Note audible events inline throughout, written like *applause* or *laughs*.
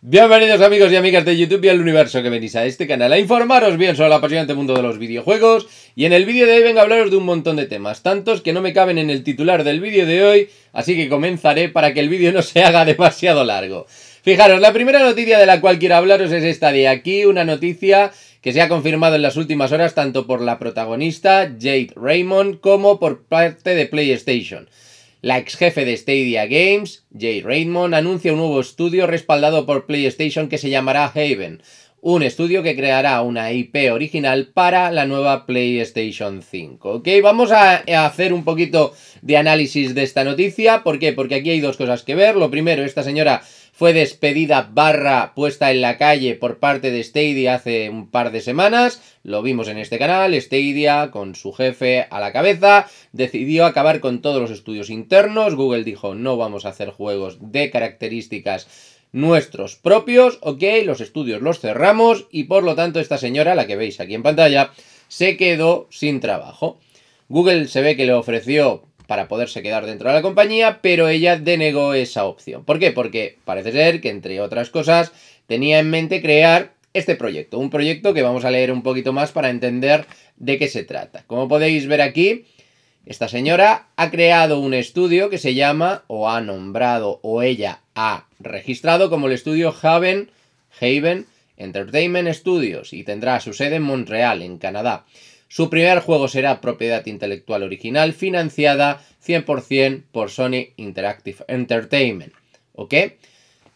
Bienvenidos amigos y amigas de YouTube y al universo que venís a este canal a informaros bien sobre el apasionante mundo de los videojuegos y en el vídeo de hoy vengo a hablaros de un montón de temas, tantos que no me caben en el titular del vídeo de hoy, así que comenzaré para que el vídeo no se haga *laughs* demasiado largo. Fijaros, la primera noticia de la cual quiero hablaros es esta de aquí, una noticia que se ha confirmado en las últimas horas tanto por la protagonista Jade Raymond como por parte de PlayStation. La ex jefe de Stadia Games, Jay Raymond, anuncia un nuevo estudio respaldado por PlayStation que se llamará Haven, un estudio que creará una IP original para la nueva PlayStation 5. Ok, vamos a hacer un poquito de análisis de esta noticia. ¿Por qué? Porque aquí hay dos cosas que ver. Lo primero, esta señora fue despedida barra puesta en la calle por parte de Stadia hace un par de semanas, lo vimos en este canal, Stadia con su jefe a la cabeza decidió acabar con todos los estudios internos, Google dijo no vamos a hacer juegos de características nuestros propios, ok, los estudios los cerramos y por lo tanto esta señora, la que veis aquí en pantalla, se quedó sin trabajo. Google se ve que le ofreció para poderse quedar dentro de la compañía, pero ella denegó esa opción. ¿Por qué? Porque parece ser que, entre otras cosas, tenía en mente crear este proyecto, un proyecto que vamos a leer un poquito más para entender de qué se trata. Como podéis ver aquí, esta señora ha creado un estudio que se llama, o ha nombrado, o ella ha registrado como el estudio Haven, Haven Entertainment Studios y tendrá su sede en Montreal, en Canadá. Su primer juego será propiedad intelectual original financiada 100% por Sony Interactive Entertainment. ¿Ok?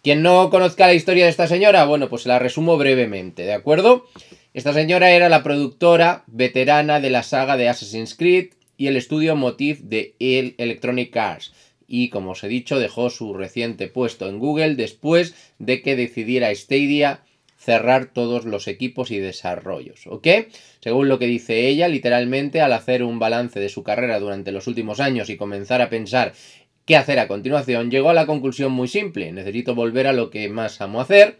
Quien no conozca la historia de esta señora, bueno, pues la resumo brevemente, ¿de acuerdo? Esta señora era la productora veterana de la saga de Assassin's Creed y el estudio Motif de Electronic Arts. Y como os he dicho, dejó su reciente puesto en Google después de que decidiera Stadia cerrar todos los equipos y desarrollos, ¿ok? Según lo que dice ella, literalmente al hacer un balance de su carrera durante los últimos años y comenzar a pensar qué hacer a continuación, llegó a la conclusión muy simple, necesito volver a lo que más amo hacer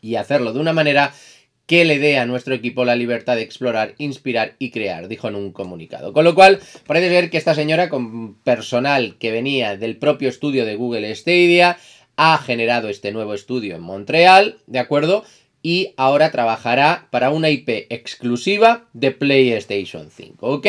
y hacerlo de una manera que le dé a nuestro equipo la libertad de explorar, inspirar y crear, dijo en un comunicado. Con lo cual, parece ver que esta señora, con personal que venía del propio estudio de Google Stadia, ha generado este nuevo estudio en Montreal, ¿de acuerdo? y ahora trabajará para una IP exclusiva de PlayStation 5, ¿ok?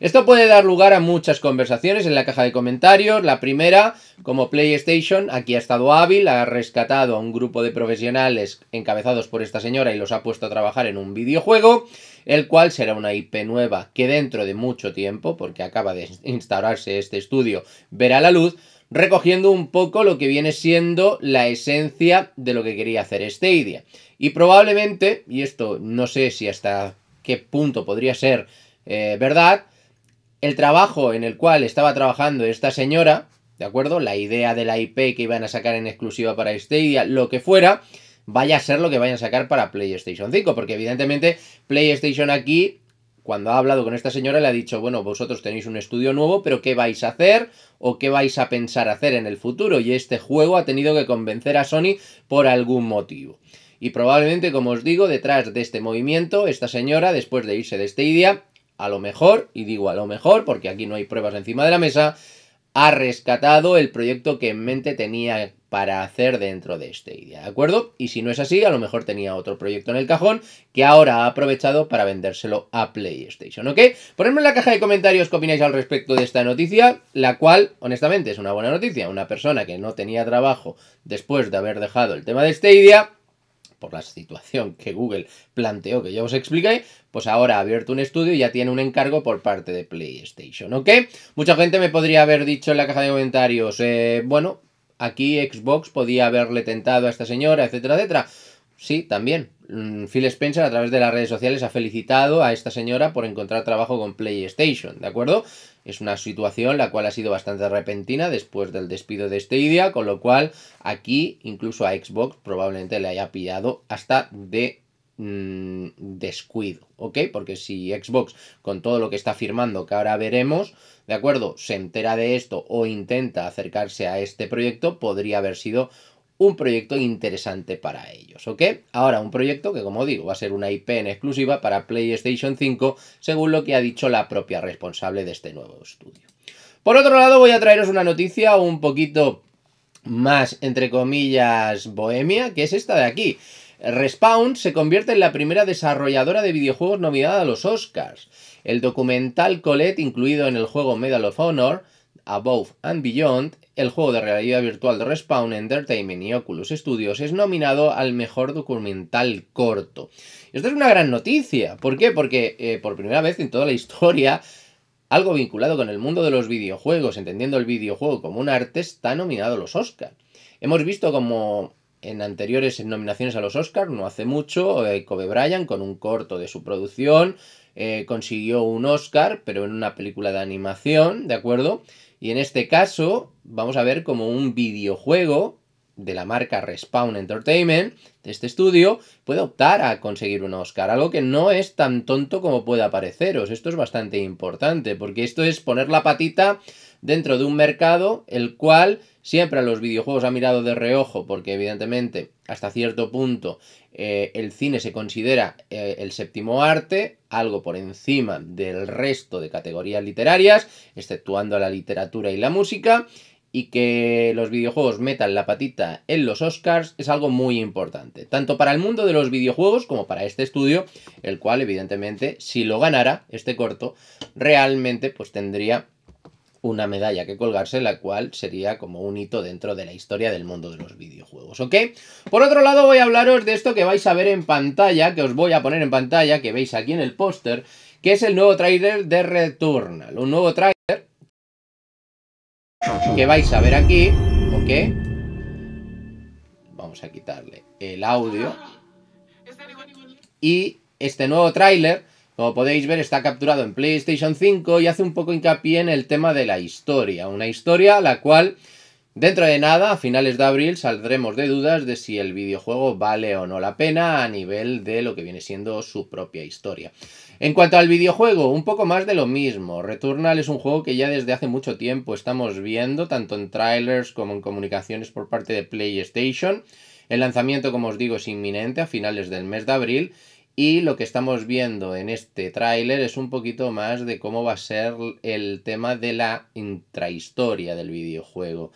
Esto puede dar lugar a muchas conversaciones en la caja de comentarios. La primera, como PlayStation, aquí ha estado hábil, ha rescatado a un grupo de profesionales encabezados por esta señora y los ha puesto a trabajar en un videojuego, el cual será una IP nueva que dentro de mucho tiempo, porque acaba de instaurarse este estudio, verá la luz, recogiendo un poco lo que viene siendo la esencia de lo que quería hacer Stadia. Y probablemente, y esto no sé si hasta qué punto podría ser eh, verdad, el trabajo en el cual estaba trabajando esta señora, ¿de acuerdo? La idea de la IP que iban a sacar en exclusiva para Stadia, lo que fuera, vaya a ser lo que vayan a sacar para PlayStation 5, porque evidentemente PlayStation aquí cuando ha hablado con esta señora le ha dicho, bueno, vosotros tenéis un estudio nuevo, pero ¿qué vais a hacer o qué vais a pensar hacer en el futuro? Y este juego ha tenido que convencer a Sony por algún motivo. Y probablemente, como os digo, detrás de este movimiento, esta señora, después de irse de Stadia, a lo mejor, y digo a lo mejor porque aquí no hay pruebas encima de la mesa, ha rescatado el proyecto que en mente tenía para hacer dentro de este ¿de acuerdo? Y si no es así, a lo mejor tenía otro proyecto en el cajón que ahora ha aprovechado para vendérselo a PlayStation, ¿ok? Ponedme en la caja de comentarios qué opináis al respecto de esta noticia, la cual, honestamente, es una buena noticia. Una persona que no tenía trabajo después de haber dejado el tema de Stadia, este por la situación que Google planteó que ya os expliqué, pues ahora ha abierto un estudio y ya tiene un encargo por parte de PlayStation, ¿ok? Mucha gente me podría haber dicho en la caja de comentarios, eh, bueno, aquí Xbox podía haberle tentado a esta señora, etcétera, etcétera. Sí, también. Mm, Phil Spencer a través de las redes sociales ha felicitado a esta señora por encontrar trabajo con PlayStation, ¿de acuerdo? Es una situación la cual ha sido bastante repentina después del despido de este idea, con lo cual aquí incluso a Xbox probablemente le haya pillado hasta de Mm, descuido, ¿ok? Porque si Xbox, con todo lo que está firmando, que ahora veremos, ¿de acuerdo? Se entera de esto o intenta acercarse a este proyecto, podría haber sido un proyecto interesante para ellos, ¿ok? Ahora, un proyecto que, como digo, va a ser una IP en exclusiva para PlayStation 5, según lo que ha dicho la propia responsable de este nuevo estudio. Por otro lado, voy a traeros una noticia un poquito más, entre comillas, bohemia, que es esta de aquí. Respawn se convierte en la primera desarrolladora de videojuegos nominada a los Oscars. El documental Colette, incluido en el juego Medal of Honor, Above and Beyond, el juego de realidad virtual de Respawn Entertainment y Oculus Studios, es nominado al mejor documental corto. Esto es una gran noticia. ¿Por qué? Porque eh, por primera vez en toda la historia algo vinculado con el mundo de los videojuegos, entendiendo el videojuego como un arte, está nominado a los Oscars. Hemos visto como en anteriores nominaciones a los Oscars, no hace mucho, eh, Kobe Bryant con un corto de su producción eh, consiguió un Oscar, pero en una película de animación, ¿de acuerdo? Y en este caso vamos a ver como un videojuego de la marca Respawn Entertainment, de este estudio, puede optar a conseguir un Oscar, algo que no es tan tonto como pueda pareceros. Esto es bastante importante, porque esto es poner la patita dentro de un mercado el cual siempre a los videojuegos ha mirado de reojo, porque evidentemente hasta cierto punto eh, el cine se considera eh, el séptimo arte, algo por encima del resto de categorías literarias, exceptuando la literatura y la música, y que los videojuegos metan la patita en los Oscars es algo muy importante, tanto para el mundo de los videojuegos como para este estudio, el cual evidentemente si lo ganara este corto, realmente pues tendría una medalla que colgarse, la cual sería como un hito dentro de la historia del mundo de los videojuegos, ¿ok? Por otro lado voy a hablaros de esto que vais a ver en pantalla, que os voy a poner en pantalla, que veis aquí en el póster, que es el nuevo trailer de Returnal, un nuevo trailer que vais a ver aquí, ¿ok? Vamos a quitarle el audio. Y este nuevo tráiler, como podéis ver, está capturado en PlayStation 5 y hace un poco hincapié en el tema de la historia. Una historia a la cual, dentro de nada, a finales de abril, saldremos de dudas de si el videojuego vale o no la pena a nivel de lo que viene siendo su propia historia. En cuanto al videojuego, un poco más de lo mismo. Returnal es un juego que ya desde hace mucho tiempo estamos viendo, tanto en trailers como en comunicaciones por parte de PlayStation. El lanzamiento, como os digo, es inminente a finales del mes de abril. Y lo que estamos viendo en este tráiler es un poquito más de cómo va a ser el tema de la intrahistoria del videojuego.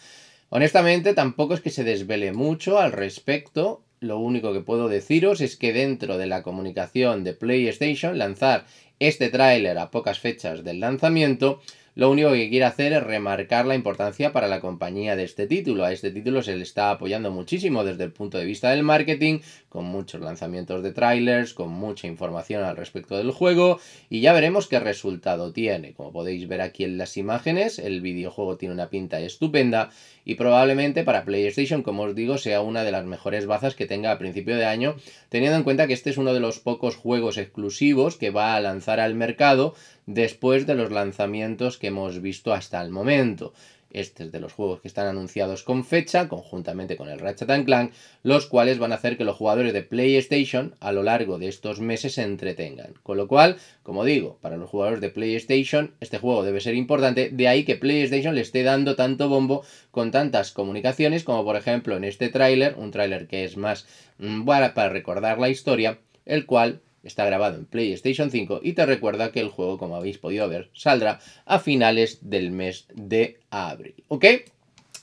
Honestamente, tampoco es que se desvele mucho al respecto, lo único que puedo deciros es que dentro de la comunicación de PlayStation lanzar este tráiler a pocas fechas del lanzamiento lo único que quiere hacer es remarcar la importancia para la compañía de este título. A este título se le está apoyando muchísimo desde el punto de vista del marketing, con muchos lanzamientos de trailers, con mucha información al respecto del juego y ya veremos qué resultado tiene. Como podéis ver aquí en las imágenes, el videojuego tiene una pinta estupenda y probablemente para PlayStation, como os digo, sea una de las mejores bazas que tenga a principio de año, teniendo en cuenta que este es uno de los pocos juegos exclusivos que va a lanzar al mercado después de los lanzamientos que hemos visto hasta el momento. Este es de los juegos que están anunciados con fecha, conjuntamente con el Ratchet Clank, los cuales van a hacer que los jugadores de PlayStation a lo largo de estos meses se entretengan. Con lo cual, como digo, para los jugadores de PlayStation este juego debe ser importante, de ahí que PlayStation le esté dando tanto bombo con tantas comunicaciones como por ejemplo en este tráiler, un tráiler que es más mm, para recordar la historia, el cual Está grabado en PlayStation 5 y te recuerda que el juego, como habéis podido ver, saldrá a finales del mes de abril. ¿Ok?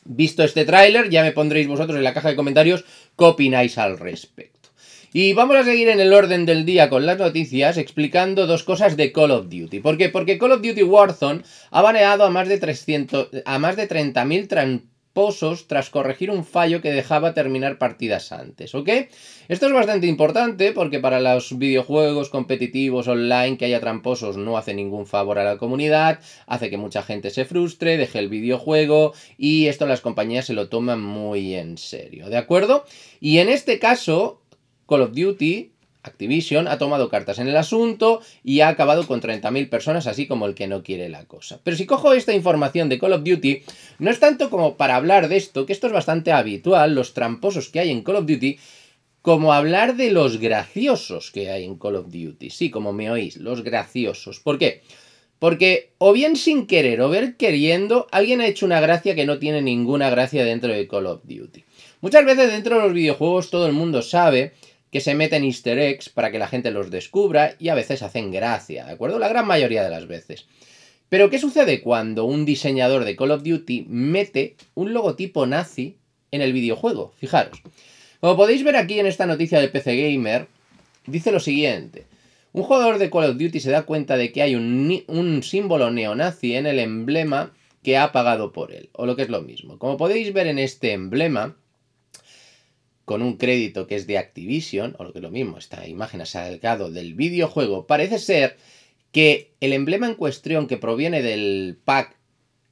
Visto este tráiler, ya me pondréis vosotros en la caja de comentarios qué opináis al respecto. Y vamos a seguir en el orden del día con las noticias explicando dos cosas de Call of Duty. ¿Por qué? Porque Call of Duty Warzone ha baneado a más de 300 a más de 30.000 tras corregir un fallo que dejaba terminar partidas antes, ¿ok? Esto es bastante importante porque para los videojuegos competitivos online que haya tramposos no hace ningún favor a la comunidad, hace que mucha gente se frustre, deje el videojuego y esto las compañías se lo toman muy en serio, ¿de acuerdo? Y en este caso, Call of Duty Activision ha tomado cartas en el asunto y ha acabado con 30.000 personas, así como el que no quiere la cosa. Pero si cojo esta información de Call of Duty, no es tanto como para hablar de esto, que esto es bastante habitual, los tramposos que hay en Call of Duty, como hablar de los graciosos que hay en Call of Duty. Sí, como me oís, los graciosos. ¿Por qué? Porque o bien sin querer o ver queriendo, alguien ha hecho una gracia que no tiene ninguna gracia dentro de Call of Duty. Muchas veces dentro de los videojuegos todo el mundo sabe que se meten easter eggs para que la gente los descubra y a veces hacen gracia, ¿de acuerdo? La gran mayoría de las veces. Pero ¿qué sucede cuando un diseñador de Call of Duty mete un logotipo nazi en el videojuego? Fijaros. Como podéis ver aquí en esta noticia de PC Gamer, dice lo siguiente. Un jugador de Call of Duty se da cuenta de que hay un, un símbolo neonazi en el emblema que ha pagado por él, o lo que es lo mismo. Como podéis ver en este emblema, con un crédito que es de Activision, o lo que es lo mismo, esta imagen ha salgado del videojuego, parece ser que el emblema en cuestión que proviene del pack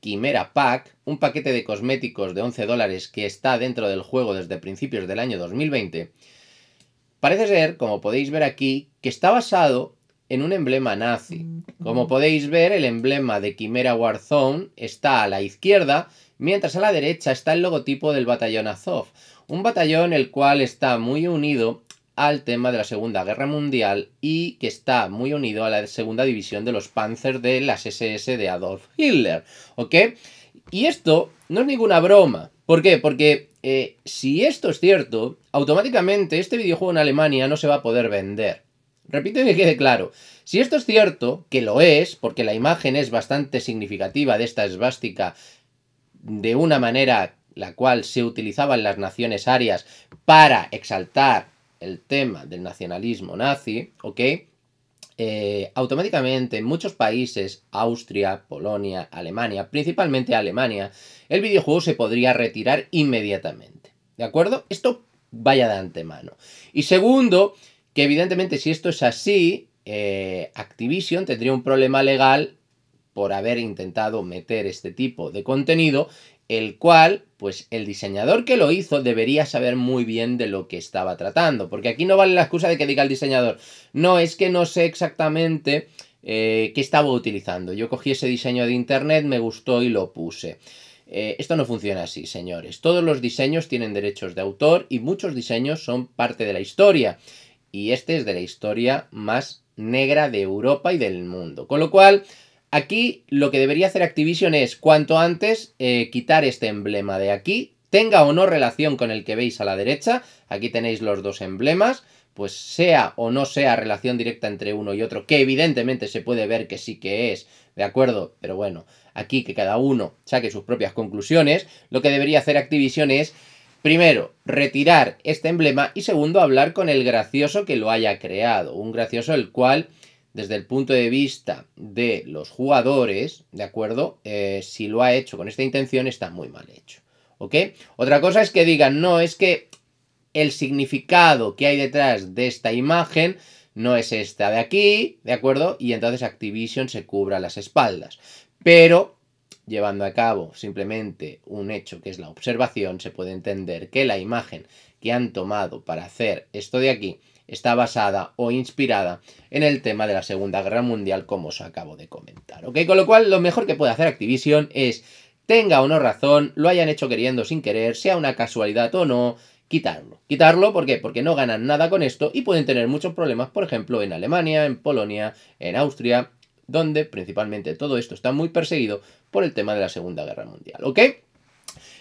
Quimera Pack, un paquete de cosméticos de 11 dólares que está dentro del juego desde principios del año 2020, parece ser, como podéis ver aquí, que está basado en un emblema nazi. Mm, como podéis ver, el emblema de Quimera Warzone está a la izquierda, mientras a la derecha está el logotipo del batallón Azov. Un batallón el cual está muy unido al tema de la Segunda Guerra Mundial y que está muy unido a la Segunda División de los panzers de las SS de Adolf Hitler, ¿ok? Y esto no es ninguna broma. ¿Por qué? Porque eh, si esto es cierto, automáticamente este videojuego en Alemania no se va a poder vender. Repito y que quede claro. Si esto es cierto, que lo es, porque la imagen es bastante significativa de esta esvástica de una manera la cual se utilizaba en las naciones arias para exaltar el tema del nacionalismo nazi, ¿ok? Eh, automáticamente en muchos países, Austria, Polonia, Alemania, principalmente Alemania, el videojuego se podría retirar inmediatamente. ¿De acuerdo? Esto vaya de antemano. Y segundo, que evidentemente si esto es así, eh, Activision tendría un problema legal por haber intentado meter este tipo de contenido el cual, pues el diseñador que lo hizo debería saber muy bien de lo que estaba tratando, porque aquí no vale la excusa de que diga el diseñador, no, es que no sé exactamente eh, qué estaba utilizando, yo cogí ese diseño de internet, me gustó y lo puse. Eh, esto no funciona así, señores. Todos los diseños tienen derechos de autor y muchos diseños son parte de la historia. Y este es de la historia más negra de Europa y del mundo. Con lo cual, Aquí lo que debería hacer Activision es, cuanto antes, eh, quitar este emblema de aquí, tenga o no relación con el que veis a la derecha, aquí tenéis los dos emblemas, pues sea o no sea relación directa entre uno y otro, que evidentemente se puede ver que sí que es, ¿de acuerdo? Pero bueno, aquí que cada uno saque sus propias conclusiones, lo que debería hacer Activision es, primero, retirar este emblema y segundo, hablar con el gracioso que lo haya creado, un gracioso el cual desde el punto de vista de los jugadores, ¿de acuerdo? Eh, si lo ha hecho con esta intención, está muy mal hecho. ¿Ok? Otra cosa es que digan, no, es que el significado que hay detrás de esta imagen no es esta de aquí, ¿de acuerdo? Y entonces Activision se cubra las espaldas. Pero llevando a cabo simplemente un hecho que es la observación, se puede entender que la imagen que han tomado para hacer esto de aquí está basada o inspirada en el tema de la Segunda Guerra Mundial, como os acabo de comentar. ¿Ok? Con lo cual, lo mejor que puede hacer Activision es, tenga o no razón, lo hayan hecho queriendo sin querer, sea una casualidad o no, quitarlo. Quitarlo, ¿por qué? Porque no ganan nada con esto y pueden tener muchos problemas, por ejemplo, en Alemania, en Polonia, en Austria, donde principalmente todo esto está muy perseguido por el tema de la Segunda Guerra Mundial. ¿Ok?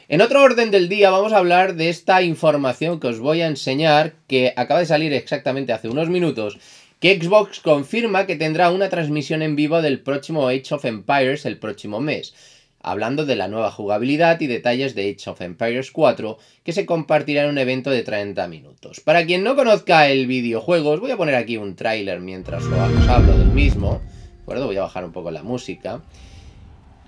En otro orden del día vamos a hablar de esta información que os voy a enseñar, que acaba de salir exactamente hace unos minutos, que Xbox confirma que tendrá una transmisión en vivo del próximo Age of Empires el próximo mes, hablando de la nueva jugabilidad y detalles de Age of Empires 4, que se compartirá en un evento de 30 minutos. Para quien no conozca el videojuego, os voy a poner aquí un tráiler mientras os hablo del mismo, acuerdo? Voy a bajar un poco la música.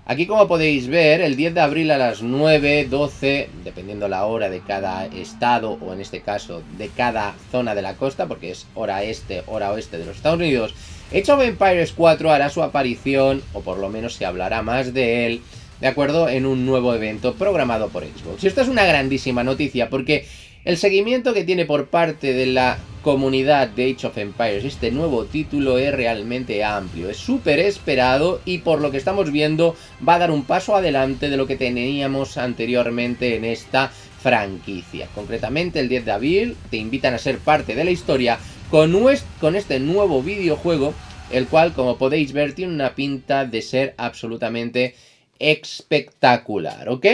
Aquí como podéis ver, el 10 de abril a las 9, 12, dependiendo la hora de cada estado o en este caso de cada zona de la costa, porque es hora este, hora oeste de los Estados Unidos, hecho of Empires 4 hará su aparición, o por lo menos se hablará más de él, de acuerdo, en un nuevo evento programado por Xbox. Y esta es una grandísima noticia porque el seguimiento que tiene por parte de la comunidad de Age of Empires este nuevo título es realmente amplio, es súper esperado y por lo que estamos viendo va a dar un paso adelante de lo que teníamos anteriormente en esta franquicia. Concretamente el 10 de abril te invitan a ser parte de la historia con este nuevo videojuego el cual como podéis ver tiene una pinta de ser absolutamente espectacular, ¿ok?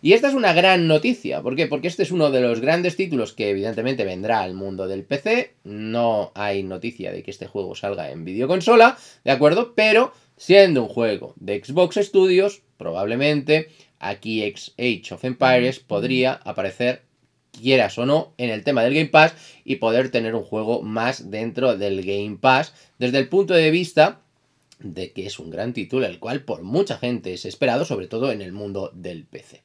Y esta es una gran noticia, ¿por qué? Porque este es uno de los grandes títulos que evidentemente vendrá al mundo del PC, no hay noticia de que este juego salga en videoconsola, ¿de acuerdo? Pero siendo un juego de Xbox Studios, probablemente aquí x Age of Empires podría aparecer quieras o no, en el tema del Game Pass y poder tener un juego más dentro del Game Pass desde el punto de vista de que es un gran título, el cual por mucha gente es esperado, sobre todo en el mundo del PC.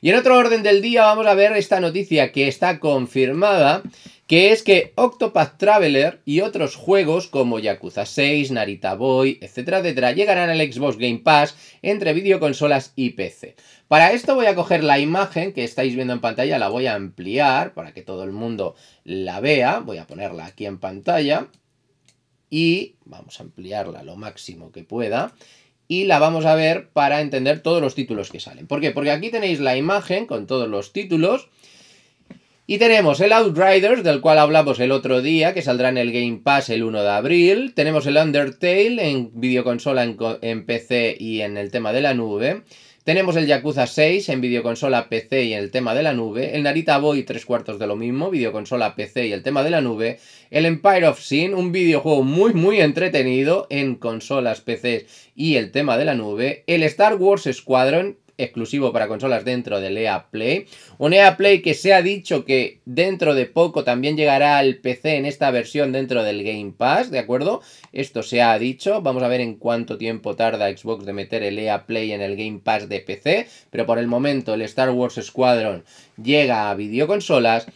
Y en otro orden del día vamos a ver esta noticia que está confirmada, que es que Octopath Traveler y otros juegos como Yakuza 6, Narita Boy, etcétera, etcétera, llegarán al Xbox Game Pass entre videoconsolas y PC. Para esto voy a coger la imagen que estáis viendo en pantalla, la voy a ampliar para que todo el mundo la vea, voy a ponerla aquí en pantalla y vamos a ampliarla lo máximo que pueda y la vamos a ver para entender todos los títulos que salen. ¿Por qué? Porque aquí tenéis la imagen con todos los títulos y tenemos el Outriders, del cual hablamos el otro día, que saldrá en el Game Pass el 1 de abril. Tenemos el Undertale en videoconsola, en, en PC y en el tema de la nube. Tenemos el Yakuza 6 en videoconsola PC y el tema de la nube, el Narita Boy tres cuartos de lo mismo, videoconsola PC y el tema de la nube, el Empire of Sin, un videojuego muy muy entretenido en consolas, PC y el tema de la nube, el Star Wars Squadron exclusivo para consolas dentro del EA Play. Un EA Play que se ha dicho que dentro de poco también llegará al PC en esta versión dentro del Game Pass, ¿de acuerdo? Esto se ha dicho, vamos a ver en cuánto tiempo tarda Xbox de meter el EA Play en el Game Pass de PC, pero por el momento el Star Wars Squadron llega a videoconsolas.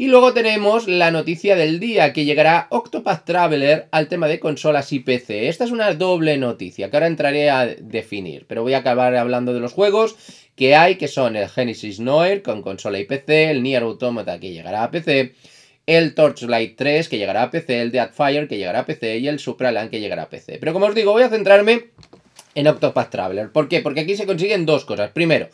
Y luego tenemos la noticia del día, que llegará Octopath Traveler al tema de consolas y PC. Esta es una doble noticia, que ahora entraré a definir, pero voy a acabar hablando de los juegos que hay, que son el Genesis Noir con consola y PC, el Nier Automata que llegará a PC, el Torchlight 3 que llegará a PC, el Deadfire que llegará a PC y el Supralan, que llegará a PC. Pero como os digo, voy a centrarme en Octopath Traveler. ¿Por qué? Porque aquí se consiguen dos cosas. Primero,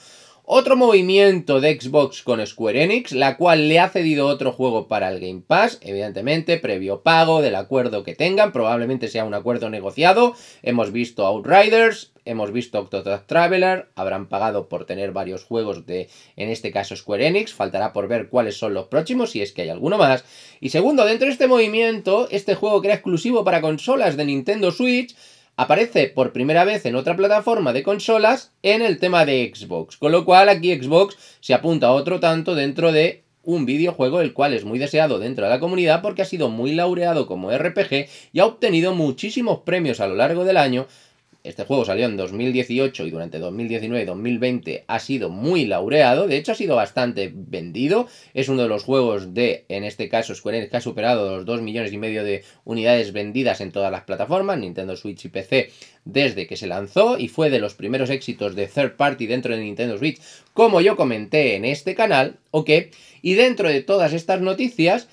otro movimiento de Xbox con Square Enix, la cual le ha cedido otro juego para el Game Pass, evidentemente previo pago del acuerdo que tengan, probablemente sea un acuerdo negociado. Hemos visto Outriders, hemos visto Octodad Traveler, habrán pagado por tener varios juegos de, en este caso, Square Enix, faltará por ver cuáles son los próximos, si es que hay alguno más. Y segundo, dentro de este movimiento, este juego que era exclusivo para consolas de Nintendo Switch, aparece por primera vez en otra plataforma de consolas en el tema de Xbox. Con lo cual aquí Xbox se apunta otro tanto dentro de un videojuego el cual es muy deseado dentro de la comunidad porque ha sido muy laureado como RPG y ha obtenido muchísimos premios a lo largo del año este juego salió en 2018 y durante 2019 y 2020 ha sido muy laureado, de hecho ha sido bastante vendido, es uno de los juegos de, en este caso, Square Enix que ha superado los 2 millones y medio de unidades vendidas en todas las plataformas, Nintendo Switch y PC, desde que se lanzó y fue de los primeros éxitos de third party dentro de Nintendo Switch, como yo comenté en este canal, ok, y dentro de todas estas noticias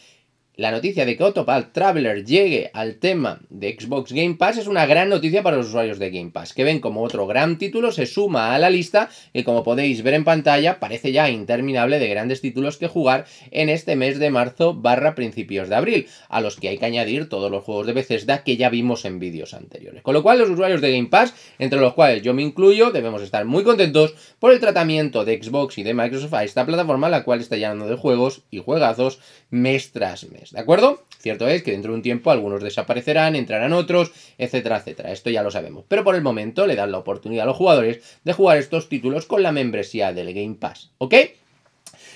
la noticia de que Autopal Traveler llegue al tema de Xbox Game Pass es una gran noticia para los usuarios de Game Pass, que ven como otro gran título se suma a la lista que como podéis ver en pantalla parece ya interminable de grandes títulos que jugar en este mes de marzo barra principios de abril, a los que hay que añadir todos los juegos de Bethesda que ya vimos en vídeos anteriores. Con lo cual los usuarios de Game Pass, entre los cuales yo me incluyo, debemos estar muy contentos por el tratamiento de Xbox y de Microsoft a esta plataforma, la cual está llenando de juegos y juegazos mes tras mes. ¿de acuerdo? Cierto es que dentro de un tiempo algunos desaparecerán, entrarán otros, etcétera, etcétera. Esto ya lo sabemos. Pero por el momento le dan la oportunidad a los jugadores de jugar estos títulos con la membresía del Game Pass, ¿ok?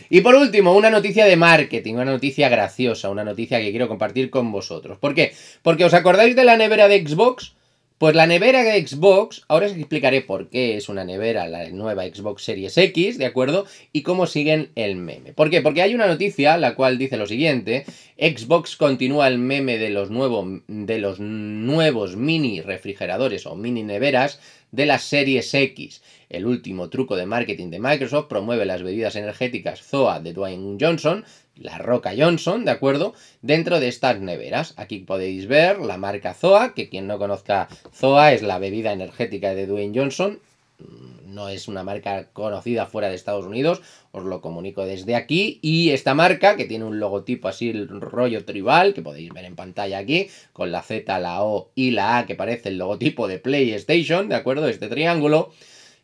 Y por último, una noticia de marketing, una noticia graciosa, una noticia que quiero compartir con vosotros. ¿Por qué? Porque os acordáis de la nevera de Xbox pues la nevera de Xbox, ahora os explicaré por qué es una nevera la nueva Xbox Series X, ¿de acuerdo? Y cómo siguen el meme. ¿Por qué? Porque hay una noticia la cual dice lo siguiente, Xbox continúa el meme de los, de los nuevos mini refrigeradores o mini neveras de las Series X. El último truco de marketing de Microsoft promueve las bebidas energéticas ZOA de Dwayne Johnson la Roca Johnson, ¿de acuerdo? Dentro de estas neveras. Aquí podéis ver la marca Zoa, que quien no conozca Zoa es la bebida energética de Dwayne Johnson. Mm, no es una marca conocida fuera de Estados Unidos, os lo comunico desde aquí. Y esta marca, que tiene un logotipo así, el rollo tribal, que podéis ver en pantalla aquí, con la Z, la O y la A, que parece el logotipo de PlayStation, ¿de acuerdo? Este triángulo,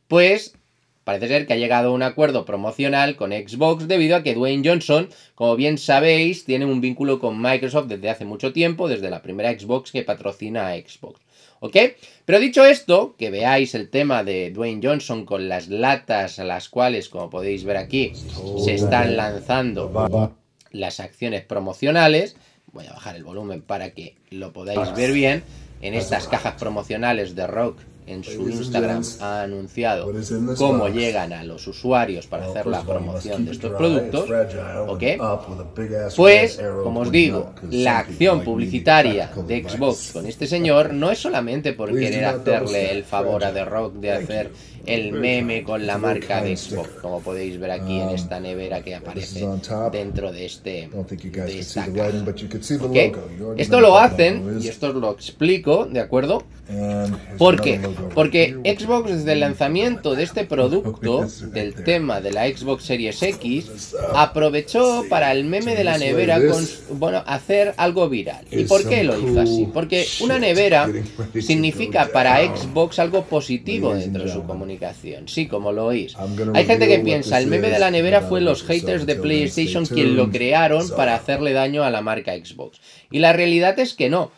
pues Parece ser que ha llegado a un acuerdo promocional con Xbox debido a que Dwayne Johnson, como bien sabéis, tiene un vínculo con Microsoft desde hace mucho tiempo, desde la primera Xbox que patrocina a Xbox. ¿Ok? Pero dicho esto, que veáis el tema de Dwayne Johnson con las latas a las cuales, como podéis ver aquí, se están lanzando las acciones promocionales. Voy a bajar el volumen para que lo podáis ver bien. En estas cajas promocionales de Rock en su Instagram ha anunciado cómo llegan a los usuarios para hacer la promoción de estos productos, ¿ok? Pues, como os digo, la acción publicitaria de Xbox con este señor no es solamente por querer hacerle el favor a The Rock de hacer el meme con la marca de Xbox, como podéis ver aquí en um, esta nevera que aparece dentro de este de Esto lo hacen, y esto os lo explico, ¿de acuerdo? Porque porque Xbox desde el lanzamiento de este producto, del tema de la Xbox Series X, aprovechó para el meme de la nevera con, bueno, hacer algo viral. ¿Y por qué lo hizo así? Porque una nevera significa para Xbox algo positivo dentro de su comunicación. Sí, como lo oís. Hay gente que piensa, el meme de la nevera fue los haters de PlayStation quien lo crearon para hacerle daño a la marca Xbox. Y la realidad es que no.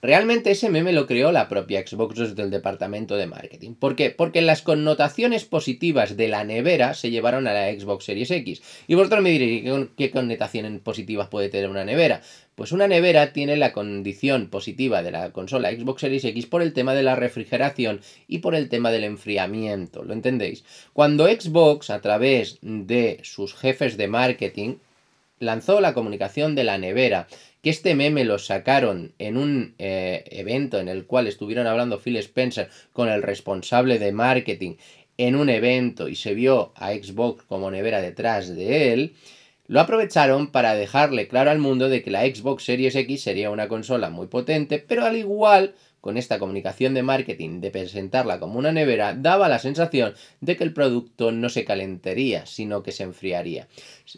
Realmente ese meme lo creó la propia Xbox desde el departamento de marketing. ¿Por qué? Porque las connotaciones positivas de la nevera se llevaron a la Xbox Series X. Y vosotros me diréis, ¿qué, qué connotaciones positivas puede tener una nevera? Pues una nevera tiene la condición positiva de la consola Xbox Series X por el tema de la refrigeración y por el tema del enfriamiento, ¿lo entendéis? Cuando Xbox, a través de sus jefes de marketing, lanzó la comunicación de la nevera, que este meme lo sacaron en un eh, evento en el cual estuvieron hablando Phil Spencer con el responsable de marketing en un evento y se vio a Xbox como nevera detrás de él, lo aprovecharon para dejarle claro al mundo de que la Xbox Series X sería una consola muy potente, pero al igual con esta comunicación de marketing de presentarla como una nevera, daba la sensación de que el producto no se calentaría, sino que se enfriaría.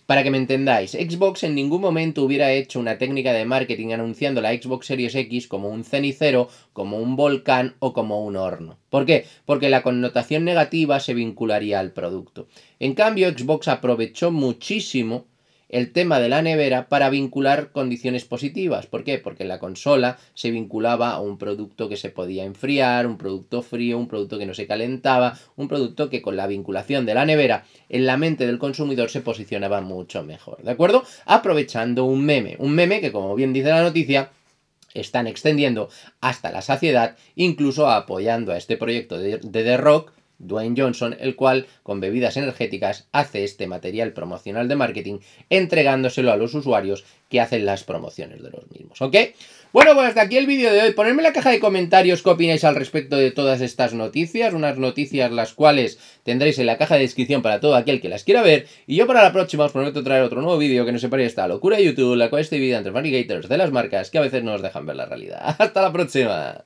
Para que me entendáis, Xbox en ningún momento hubiera hecho una técnica de marketing anunciando la Xbox Series X como un cenicero, como un volcán o como un horno. ¿Por qué? Porque la connotación negativa se vincularía al producto. En cambio, Xbox aprovechó muchísimo el tema de la nevera para vincular condiciones positivas. ¿Por qué? Porque la consola se vinculaba a un producto que se podía enfriar, un producto frío, un producto que no se calentaba, un producto que con la vinculación de la nevera en la mente del consumidor se posicionaba mucho mejor. ¿De acuerdo? Aprovechando un meme. Un meme que, como bien dice la noticia, están extendiendo hasta la saciedad, incluso apoyando a este proyecto de, de The Rock Dwayne Johnson, el cual con bebidas energéticas hace este material promocional de marketing entregándoselo a los usuarios que hacen las promociones de los mismos. ¿Ok? Bueno, pues hasta aquí el vídeo de hoy. Ponedme en la caja de comentarios qué opináis al respecto de todas estas noticias, unas noticias las cuales tendréis en la caja de descripción para todo aquel que las quiera ver. Y yo para la próxima os prometo traer otro nuevo vídeo que nos separe esta locura de YouTube, la cual estoy este entre manigators de las marcas que a veces no nos dejan ver la realidad. *laughs* ¡Hasta la próxima!